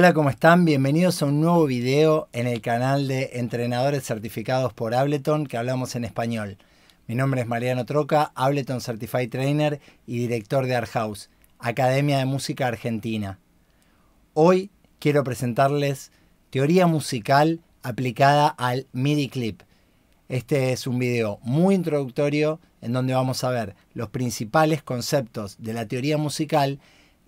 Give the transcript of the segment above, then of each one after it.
Hola, ¿cómo están? Bienvenidos a un nuevo video en el canal de entrenadores certificados por Ableton que hablamos en español. Mi nombre es Mariano Troca, Ableton Certified Trainer y director de Art House, Academia de Música Argentina. Hoy quiero presentarles teoría musical aplicada al MIDI clip. Este es un video muy introductorio en donde vamos a ver los principales conceptos de la teoría musical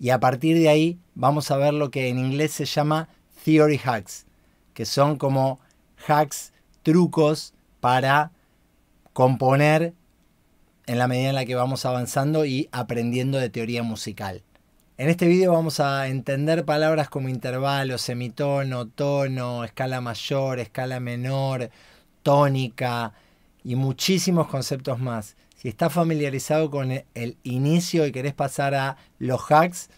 y a partir de ahí vamos a ver lo que en inglés se llama theory hacks, que son como hacks, trucos para componer en la medida en la que vamos avanzando y aprendiendo de teoría musical. En este video vamos a entender palabras como intervalo, semitono, tono, escala mayor, escala menor, tónica y muchísimos conceptos más. Si estás familiarizado con el inicio y querés pasar a los hacks,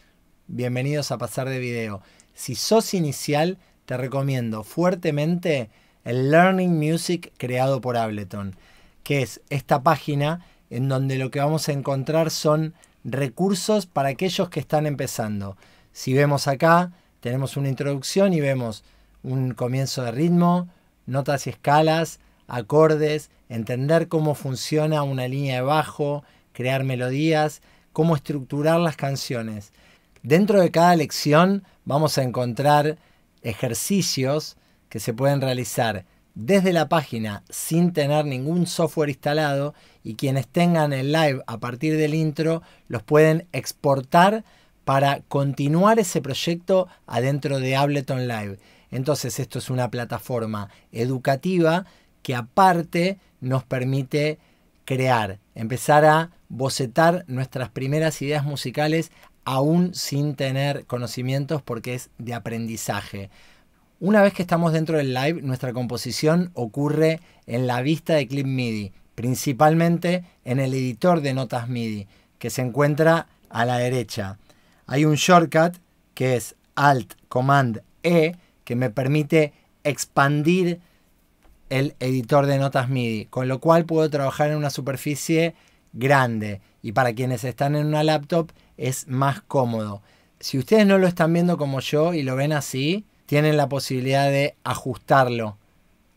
bienvenidos a Pasar de Video. Si sos inicial, te recomiendo fuertemente el Learning Music creado por Ableton, que es esta página en donde lo que vamos a encontrar son recursos para aquellos que están empezando. Si vemos acá, tenemos una introducción y vemos un comienzo de ritmo, notas y escalas, acordes, entender cómo funciona una línea de bajo, crear melodías, cómo estructurar las canciones. Dentro de cada lección vamos a encontrar ejercicios que se pueden realizar desde la página sin tener ningún software instalado y quienes tengan el live a partir del intro los pueden exportar para continuar ese proyecto adentro de Ableton Live. Entonces esto es una plataforma educativa que aparte nos permite crear, empezar a bocetar nuestras primeras ideas musicales aún sin tener conocimientos porque es de aprendizaje. Una vez que estamos dentro del live, nuestra composición ocurre en la vista de clip MIDI, principalmente en el editor de notas MIDI, que se encuentra a la derecha. Hay un shortcut que es Alt Command E, que me permite expandir el editor de notas MIDI, con lo cual puedo trabajar en una superficie grande y para quienes están en una laptop es más cómodo. Si ustedes no lo están viendo como yo y lo ven así, tienen la posibilidad de ajustarlo.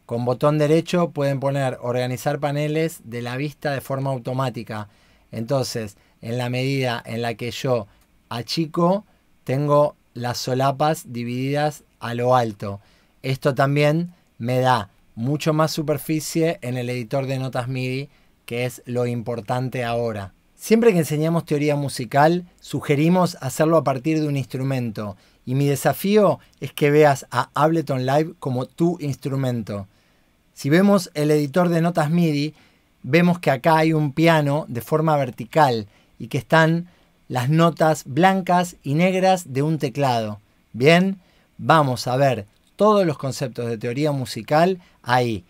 Con botón derecho pueden poner organizar paneles de la vista de forma automática. Entonces, en la medida en la que yo achico, tengo las solapas divididas a lo alto. Esto también me da mucho más superficie en el editor de notas MIDI, que es lo importante ahora. Siempre que enseñamos teoría musical, sugerimos hacerlo a partir de un instrumento, y mi desafío es que veas a Ableton Live como tu instrumento. Si vemos el editor de notas MIDI, vemos que acá hay un piano de forma vertical y que están las notas blancas y negras de un teclado. Bien, vamos a ver todos los conceptos de teoría musical ahí.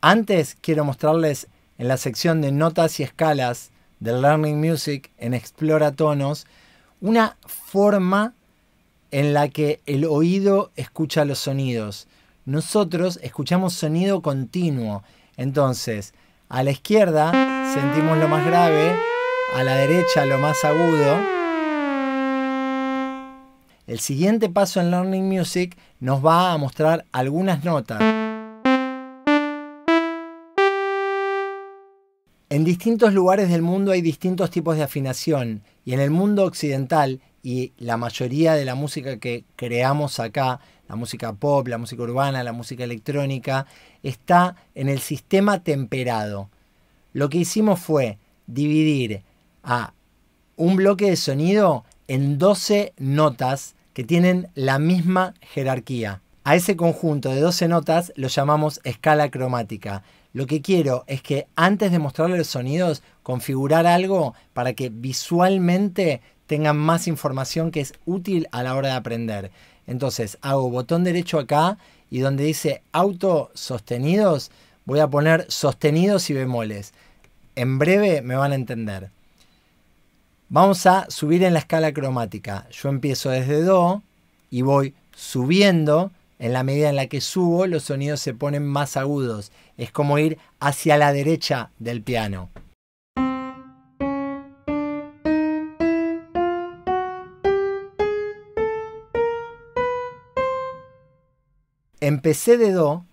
Antes quiero mostrarles en la sección de notas y escalas del Learning Music en Explora Tonos, una forma en la que el oído escucha los sonidos. Nosotros escuchamos sonido continuo. Entonces, a la izquierda sentimos lo más grave, a la derecha lo más agudo. El siguiente paso en Learning Music nos va a mostrar algunas notas. En distintos lugares del mundo hay distintos tipos de afinación y en el mundo occidental y la mayoría de la música que creamos acá, la música pop, la música urbana, la música electrónica, está en el sistema temperado. Lo que hicimos fue dividir a un bloque de sonido en 12 notas que tienen la misma jerarquía. A ese conjunto de 12 notas lo llamamos escala cromática lo que quiero es que antes de mostrarle los sonidos, configurar algo para que visualmente tengan más información que es útil a la hora de aprender. Entonces hago botón derecho acá y donde dice auto sostenidos, voy a poner sostenidos y bemoles. En breve me van a entender. Vamos a subir en la escala cromática. Yo empiezo desde Do y voy subiendo. En la medida en la que subo, los sonidos se ponen más agudos es como ir hacia la derecha del piano. Empecé de Do,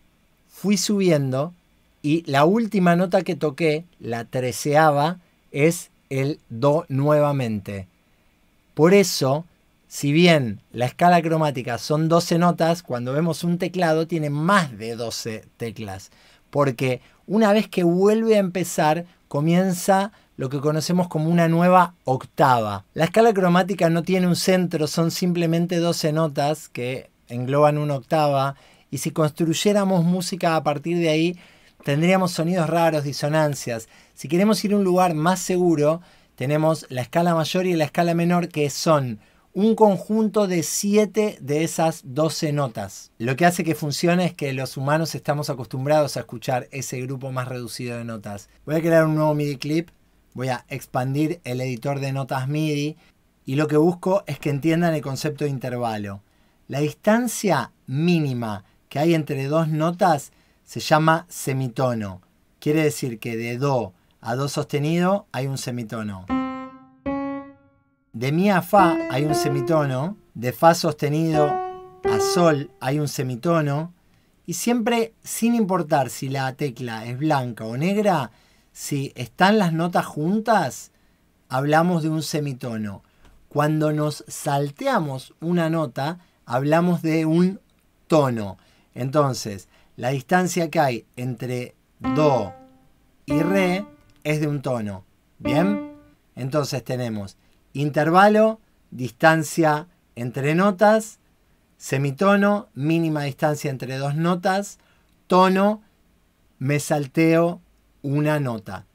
fui subiendo y la última nota que toqué, la treceava, es el Do nuevamente. Por eso, si bien la escala cromática son 12 notas, cuando vemos un teclado tiene más de 12 teclas porque una vez que vuelve a empezar, comienza lo que conocemos como una nueva octava. La escala cromática no tiene un centro, son simplemente 12 notas que engloban una octava, y si construyéramos música a partir de ahí, tendríamos sonidos raros, disonancias. Si queremos ir a un lugar más seguro, tenemos la escala mayor y la escala menor, que son un conjunto de 7 de esas 12 notas. Lo que hace que funcione es que los humanos estamos acostumbrados a escuchar ese grupo más reducido de notas. Voy a crear un nuevo MIDI clip, voy a expandir el editor de notas MIDI y lo que busco es que entiendan el concepto de intervalo. La distancia mínima que hay entre dos notas se llama semitono. Quiere decir que de Do a Do sostenido hay un semitono. De mi a fa hay un semitono, de fa sostenido a sol hay un semitono, y siempre sin importar si la tecla es blanca o negra, si están las notas juntas, hablamos de un semitono. Cuando nos salteamos una nota, hablamos de un tono. Entonces, la distancia que hay entre do y re es de un tono. ¿Bien? Entonces tenemos intervalo, distancia entre notas, semitono, mínima distancia entre dos notas, tono, me salteo una nota.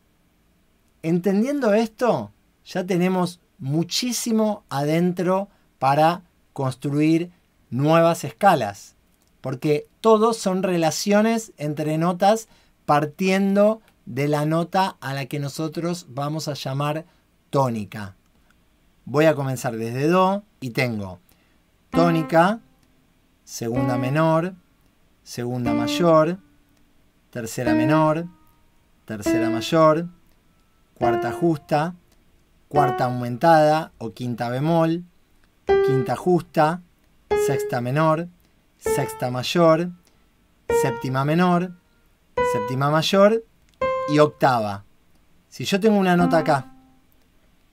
Entendiendo esto, ya tenemos muchísimo adentro para construir nuevas escalas, porque todos son relaciones entre notas partiendo de la nota a la que nosotros vamos a llamar tónica. Voy a comenzar desde Do y tengo tónica, segunda menor, segunda mayor, tercera menor, tercera mayor, cuarta justa, cuarta aumentada o quinta bemol, quinta justa, sexta menor, sexta mayor, séptima menor, séptima mayor y octava. Si yo tengo una nota acá,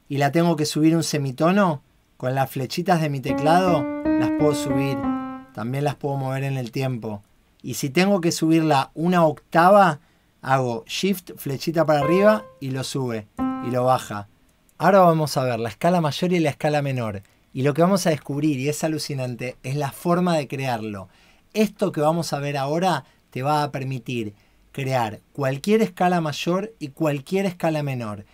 y la tengo que subir un semitono, con las flechitas de mi teclado las puedo subir, también las puedo mover en el tiempo. Y si tengo que subirla una octava, hago shift, flechita para arriba y lo sube y lo baja. Ahora vamos a ver la escala mayor y la escala menor. Y lo que vamos a descubrir, y es alucinante, es la forma de crearlo. Esto que vamos a ver ahora te va a permitir crear cualquier escala mayor y cualquier escala menor.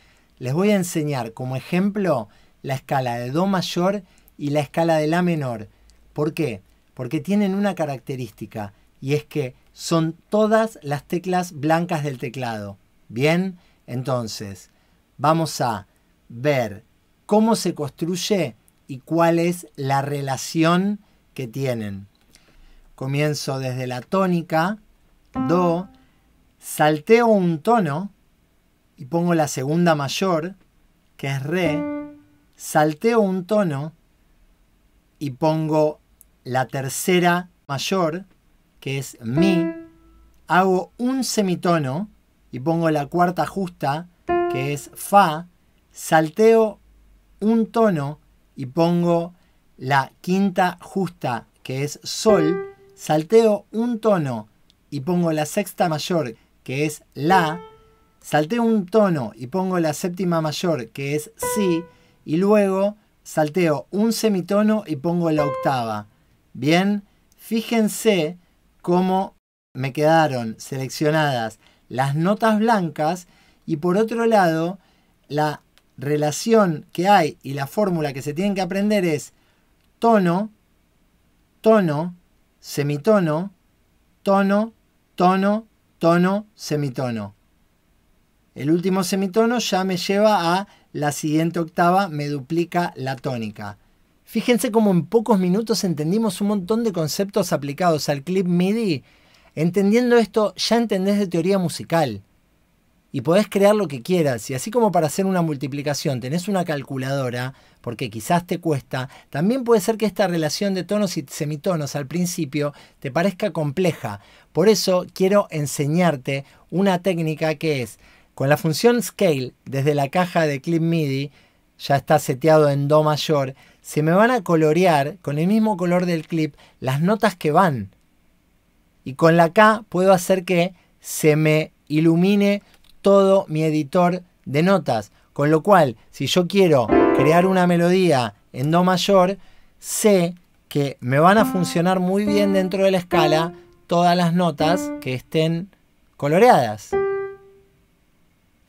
Les voy a enseñar como ejemplo la escala de Do mayor y la escala de La menor. ¿Por qué? Porque tienen una característica y es que son todas las teclas blancas del teclado. Bien, entonces vamos a ver cómo se construye y cuál es la relación que tienen. Comienzo desde la tónica, Do, salteo un tono, y pongo la segunda mayor, que es re, salteo un tono y pongo la tercera mayor, que es mi, hago un semitono y pongo la cuarta justa, que es fa, salteo un tono y pongo la quinta justa, que es sol, salteo un tono y pongo la sexta mayor, que es la, salteo un tono y pongo la séptima mayor que es Si y luego salteo un semitono y pongo la octava. Bien, fíjense cómo me quedaron seleccionadas las notas blancas y por otro lado la relación que hay y la fórmula que se tienen que aprender es tono, tono, semitono, tono, tono, tono, semitono. El último semitono ya me lleva a la siguiente octava, me duplica la tónica. Fíjense cómo en pocos minutos entendimos un montón de conceptos aplicados al clip MIDI. Entendiendo esto, ya entendés de teoría musical. Y podés crear lo que quieras. Y así como para hacer una multiplicación tenés una calculadora, porque quizás te cuesta, también puede ser que esta relación de tonos y semitonos al principio te parezca compleja. Por eso quiero enseñarte una técnica que es con la función scale, desde la caja de clip MIDI, ya está seteado en Do mayor, se me van a colorear con el mismo color del clip las notas que van. Y con la K puedo hacer que se me ilumine todo mi editor de notas. Con lo cual, si yo quiero crear una melodía en Do mayor, sé que me van a funcionar muy bien dentro de la escala todas las notas que estén coloreadas.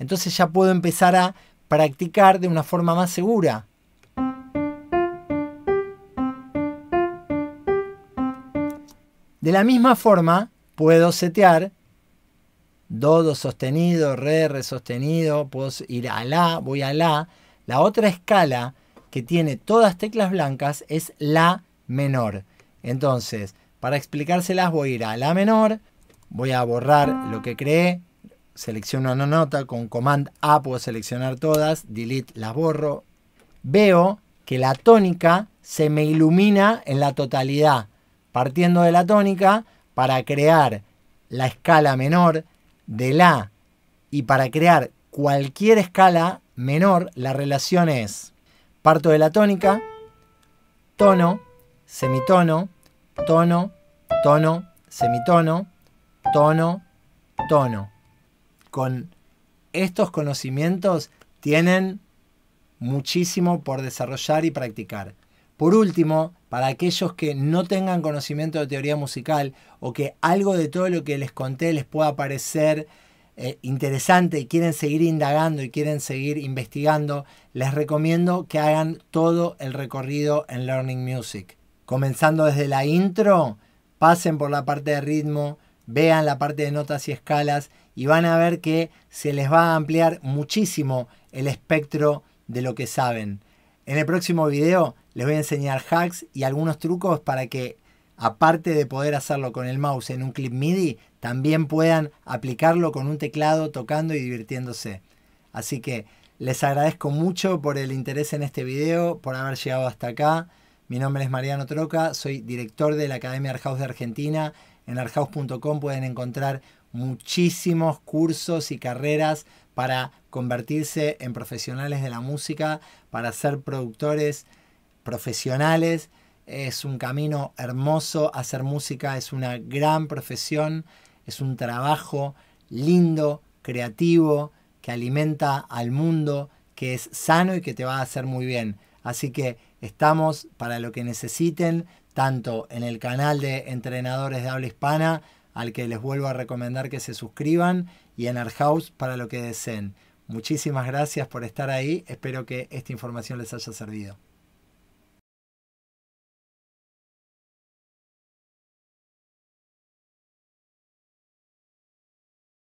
Entonces ya puedo empezar a practicar de una forma más segura. De la misma forma, puedo setear do, do sostenido, re, re sostenido, puedo ir a la, voy a la. La otra escala que tiene todas teclas blancas es la menor. Entonces, para explicárselas voy a ir a la menor, voy a borrar lo que creé, selecciono una nota, con Command A puedo seleccionar todas, Delete las borro. Veo que la tónica se me ilumina en la totalidad, partiendo de la tónica para crear la escala menor de la y para crear cualquier escala menor, la relación es parto de la tónica, tono, semitono, tono, tono, semitono, tono, tono con estos conocimientos tienen muchísimo por desarrollar y practicar. Por último, para aquellos que no tengan conocimiento de teoría musical o que algo de todo lo que les conté les pueda parecer eh, interesante y quieren seguir indagando y quieren seguir investigando, les recomiendo que hagan todo el recorrido en Learning Music. Comenzando desde la intro, pasen por la parte de ritmo, vean la parte de notas y escalas y van a ver que se les va a ampliar muchísimo el espectro de lo que saben. En el próximo video les voy a enseñar hacks y algunos trucos para que, aparte de poder hacerlo con el mouse en un clip MIDI, también puedan aplicarlo con un teclado tocando y divirtiéndose. Así que les agradezco mucho por el interés en este video, por haber llegado hasta acá. Mi nombre es Mariano Troca, soy director de la Academia Arhaus de Argentina en arthouse.com pueden encontrar muchísimos cursos y carreras para convertirse en profesionales de la música, para ser productores profesionales. Es un camino hermoso, hacer música es una gran profesión, es un trabajo lindo, creativo, que alimenta al mundo, que es sano y que te va a hacer muy bien. Así que estamos para lo que necesiten tanto en el canal de entrenadores de habla hispana, al que les vuelvo a recomendar que se suscriban, y en Arthouse para lo que deseen. Muchísimas gracias por estar ahí, espero que esta información les haya servido.